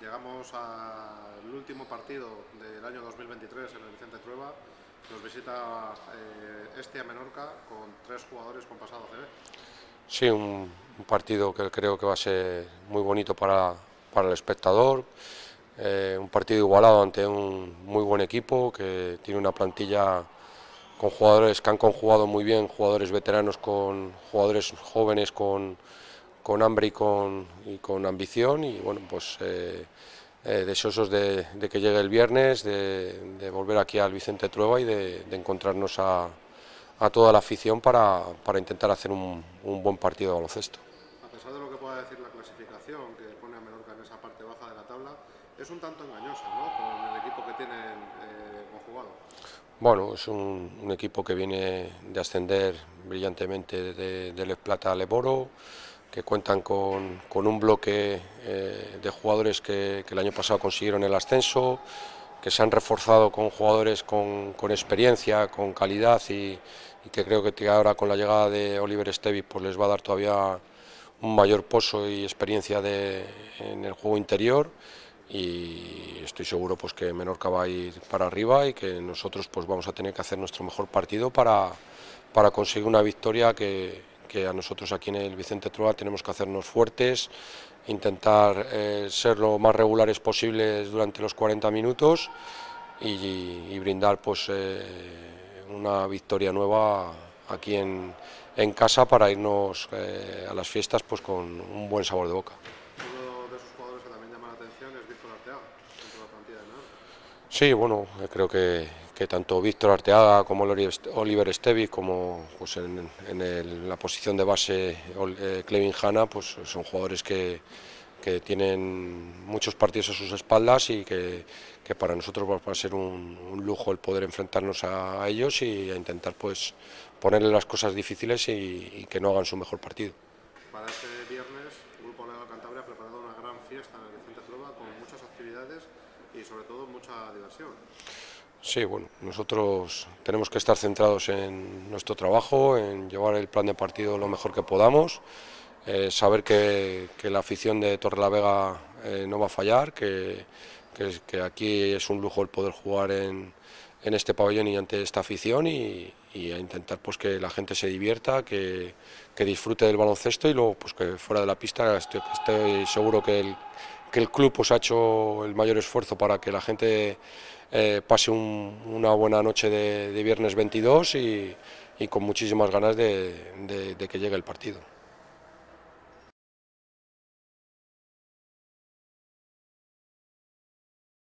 Llegamos al último partido del año 2023 en el Vicente Trueba. Nos visita eh, este a Menorca con tres jugadores con pasado CB. Sí, un, partido que creo que va a ser muy bonito para, para el espectador. Eh, un partido igualado ante un muy buen equipo que tiene una plantilla con jugadores que han conjugado muy bien, jugadores veteranos con jugadores jóvenes con con hambre y con, con ambición y bueno, pues eh, eh, deseosos de, que llegue el viernes, de, volver aquí al Vicente Trueba y de, encontrarnos a, toda la afición para, para intentar hacer un, buen partido de baloncesto. A pesar de lo que pueda decir la clasificación, que pone a Menorca en esa parte baja de la tabla, es un tanto engañosa, ¿no?, con el equipo que tienen eh, conjugado. Bueno, es un, equipo que viene de ascender brillantemente de, Plata a Leboro, que cuentan con, un bloque eh, de jugadores que, el año pasado consiguieron el ascenso, que se han reforzado con jugadores con, experiencia, con calidad y, que creo que ahora con la llegada de Oliver Estevi pues les va a dar todavía un mayor pozo y experiencia de, en el juego interior y estoy seguro pues que Menorca va a ir para arriba y que nosotros pues vamos a tener que hacer nuestro mejor partido para, para conseguir una victoria que, que a nosotros aquí en el Vicente Truá tenemos que hacernos fuertes, intentar eh, ser lo más regulares posibles durante los 40 minutos y, brindar pues, eh, una victoria nueva aquí en, casa para irnos eh, a las fiestas pues, con un buen sabor de boca. de jugadores también llama la atención es Víctor Arteaga, Sí, bueno, creo que, que tanto Víctor Arteaga como Oliver Estevi, como pues en, la posición de base eh, Clevin Hanna, pues son jugadores que, que, tienen muchos partidos a sus espaldas y que, para nosotros va a ser un, lujo el poder enfrentarnos a, ellos y a intentar pues ponerle las cosas difíciles y, que no hagan su mejor partido. Para este viernes, Grupo Lega Cantabria ha preparado una gran fiesta en el Vicente con muchas actividades y sobre todo mucha diversión. Sí, bueno, nosotros tenemos que estar centrados en nuestro trabajo, en llevar el plan de partido lo mejor que podamos, eh, saber que, la afición de Torre la Vega eh, no va a fallar, que, que, aquí es un lujo el poder jugar en, este pabellón y ante esta afición y, a intentar pues, que la gente se divierta, que, disfrute del baloncesto y luego pues, que fuera de la pista estoy seguro que el que el club os pues, ha hecho el mayor esfuerzo para que la gente eh, pase una buena noche de, viernes 22 y, con muchísimas ganas de que llegue el partido.